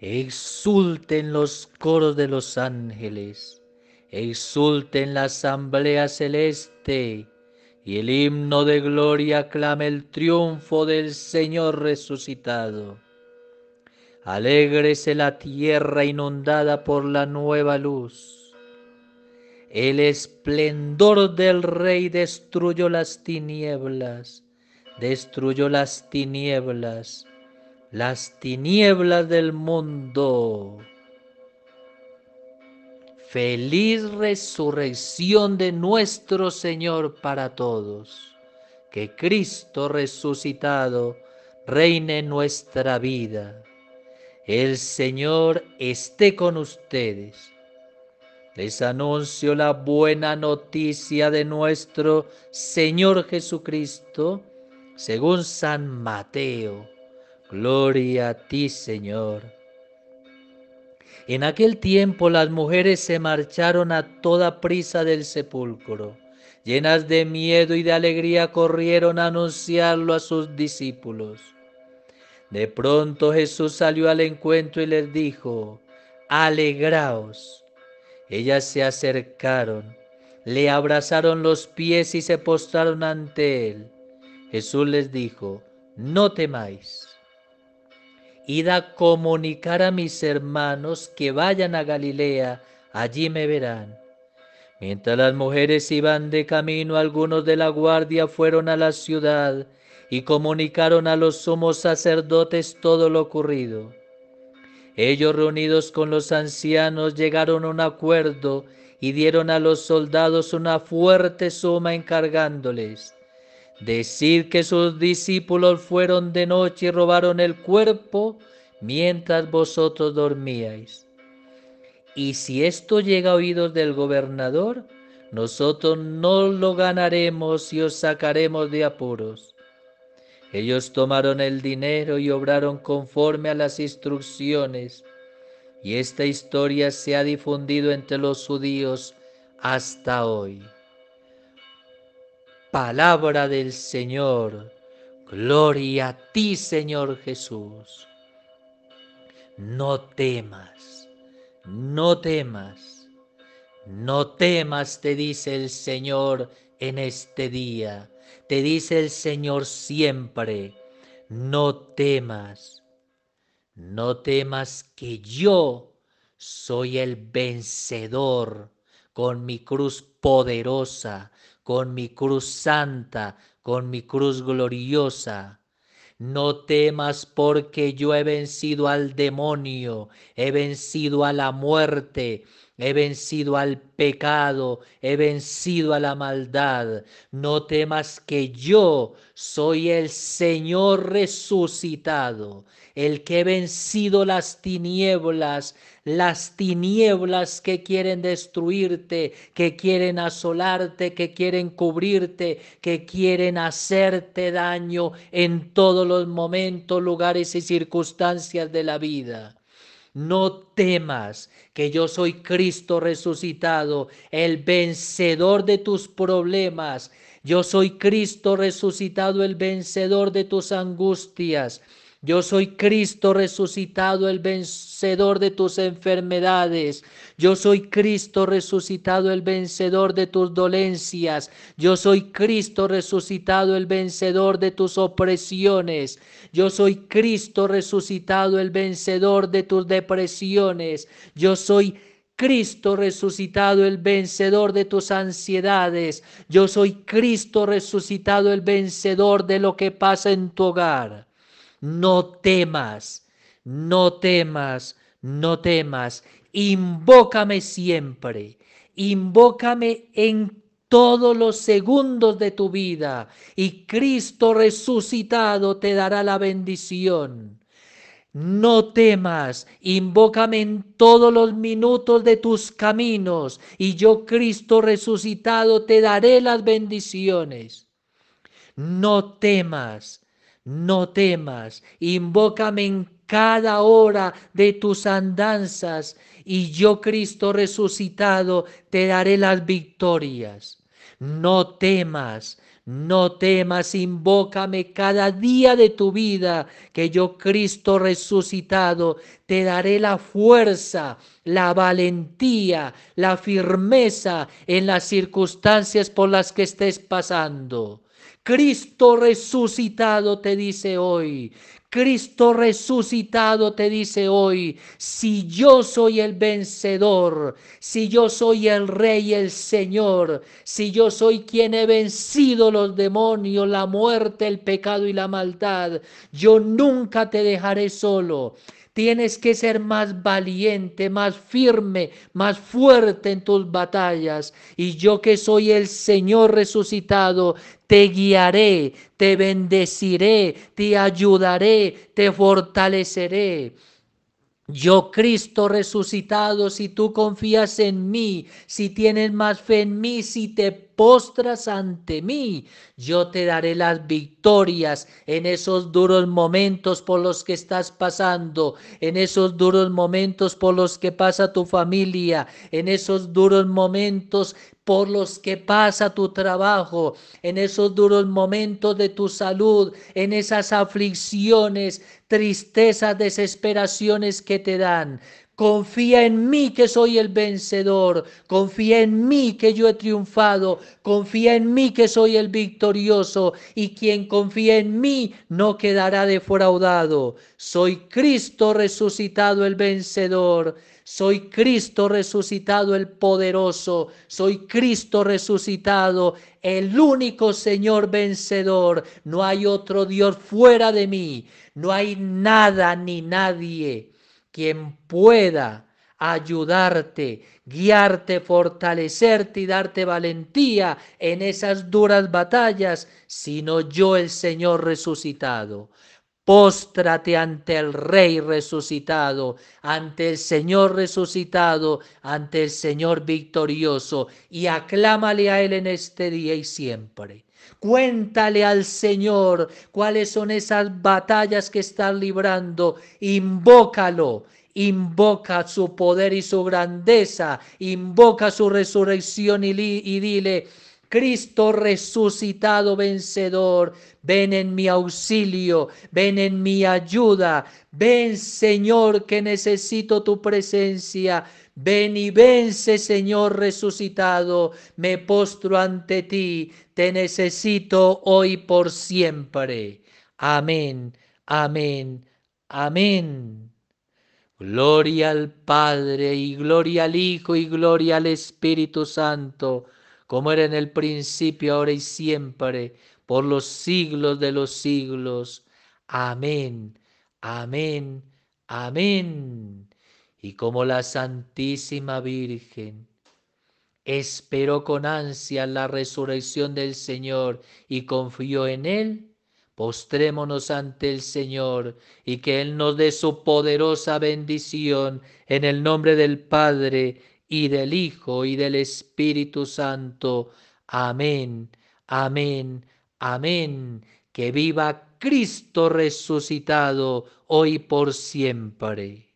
Exulten los coros de los ángeles, exulten la asamblea celeste, y el himno de gloria clama el triunfo del Señor resucitado. Alégrese la tierra inundada por la nueva luz. El esplendor del Rey destruyó las tinieblas, destruyó las tinieblas las tinieblas del mundo. Feliz resurrección de nuestro Señor para todos. Que Cristo resucitado reine en nuestra vida. El Señor esté con ustedes. Les anuncio la buena noticia de nuestro Señor Jesucristo según San Mateo Gloria a ti, Señor. En aquel tiempo las mujeres se marcharon a toda prisa del sepulcro. Llenas de miedo y de alegría corrieron a anunciarlo a sus discípulos. De pronto Jesús salió al encuentro y les dijo, Alegraos. Ellas se acercaron, le abrazaron los pies y se postraron ante él. Jesús les dijo, No temáis id a comunicar a mis hermanos que vayan a Galilea, allí me verán. Mientras las mujeres iban de camino, algunos de la guardia fueron a la ciudad y comunicaron a los sumos sacerdotes todo lo ocurrido. Ellos reunidos con los ancianos llegaron a un acuerdo y dieron a los soldados una fuerte suma encargándoles Decir que sus discípulos fueron de noche y robaron el cuerpo mientras vosotros dormíais. Y si esto llega a oídos del gobernador, nosotros no lo ganaremos y os sacaremos de apuros. Ellos tomaron el dinero y obraron conforme a las instrucciones, y esta historia se ha difundido entre los judíos hasta hoy. Palabra del Señor. Gloria a ti, Señor Jesús. No temas, no temas, no temas, te dice el Señor en este día. Te dice el Señor siempre, no temas, no temas que yo soy el vencedor con mi cruz poderosa, con mi cruz santa, con mi cruz gloriosa. No temas porque yo he vencido al demonio, he vencido a la muerte, He vencido al pecado, he vencido a la maldad. No temas que yo soy el Señor resucitado, el que he vencido las tinieblas, las tinieblas que quieren destruirte, que quieren asolarte, que quieren cubrirte, que quieren hacerte daño en todos los momentos, lugares y circunstancias de la vida no temas, que yo soy Cristo resucitado, el vencedor de tus problemas. Yo soy Cristo resucitado, el vencedor de tus angustias. Yo soy Cristo resucitado, el vencedor de tus enfermedades. Yo soy Cristo resucitado, el vencedor de tus dolencias. Yo soy Cristo resucitado, el vencedor de tus opresiones. Yo soy Cristo resucitado, el vencedor de tus depresiones. Yo soy Cristo resucitado, el vencedor de tus ansiedades. Yo soy Cristo resucitado, el vencedor de lo que pasa en tu hogar no temas, no temas, no temas, invócame siempre, invócame en todos los segundos de tu vida y Cristo resucitado te dará la bendición. No temas, invócame en todos los minutos de tus caminos y yo Cristo resucitado te daré las bendiciones. No temas, no temas, invócame en cada hora de tus andanzas y yo, Cristo resucitado, te daré las victorias. No temas, no temas, invócame cada día de tu vida, que yo, Cristo resucitado, te daré la fuerza, la valentía, la firmeza en las circunstancias por las que estés pasando. Cristo resucitado te dice hoy, Cristo resucitado te dice hoy, si yo soy el vencedor, si yo soy el rey, el Señor, si yo soy quien he vencido los demonios, la muerte, el pecado y la maldad, yo nunca te dejaré solo. Tienes que ser más valiente, más firme, más fuerte en tus batallas. Y yo que soy el Señor resucitado, te guiaré, te bendeciré, te ayudaré, te fortaleceré. Yo Cristo resucitado, si tú confías en mí, si tienes más fe en mí, si te postras ante mí, yo te daré las victorias en esos duros momentos por los que estás pasando, en esos duros momentos por los que pasa tu familia, en esos duros momentos por los que pasa tu trabajo, en esos duros momentos de tu salud, en esas aflicciones, tristezas, desesperaciones que te dan. Confía en mí que soy el vencedor. Confía en mí que yo he triunfado. Confía en mí que soy el victorioso. Y quien confía en mí no quedará defraudado. Soy Cristo resucitado el vencedor. Soy Cristo resucitado el poderoso, soy Cristo resucitado el único Señor vencedor. No hay otro Dios fuera de mí, no hay nada ni nadie quien pueda ayudarte, guiarte, fortalecerte y darte valentía en esas duras batallas, sino yo el Señor resucitado. Póstrate ante el Rey resucitado, ante el Señor resucitado, ante el Señor victorioso, y aclámale a Él en este día y siempre. Cuéntale al Señor cuáles son esas batallas que estás librando. Invócalo, invoca su poder y su grandeza, invoca su resurrección y, y dile, Cristo resucitado vencedor, ven en mi auxilio, ven en mi ayuda, ven Señor que necesito tu presencia, ven y vence Señor resucitado, me postro ante ti, te necesito hoy por siempre. Amén, amén, amén. Gloria al Padre y gloria al Hijo y gloria al Espíritu Santo como era en el principio, ahora y siempre, por los siglos de los siglos. Amén, amén, amén. Y como la Santísima Virgen esperó con ansia la resurrección del Señor y confió en Él, postrémonos ante el Señor y que Él nos dé su poderosa bendición en el nombre del Padre y del Hijo, y del Espíritu Santo. Amén, amén, amén. Que viva Cristo resucitado, hoy por siempre.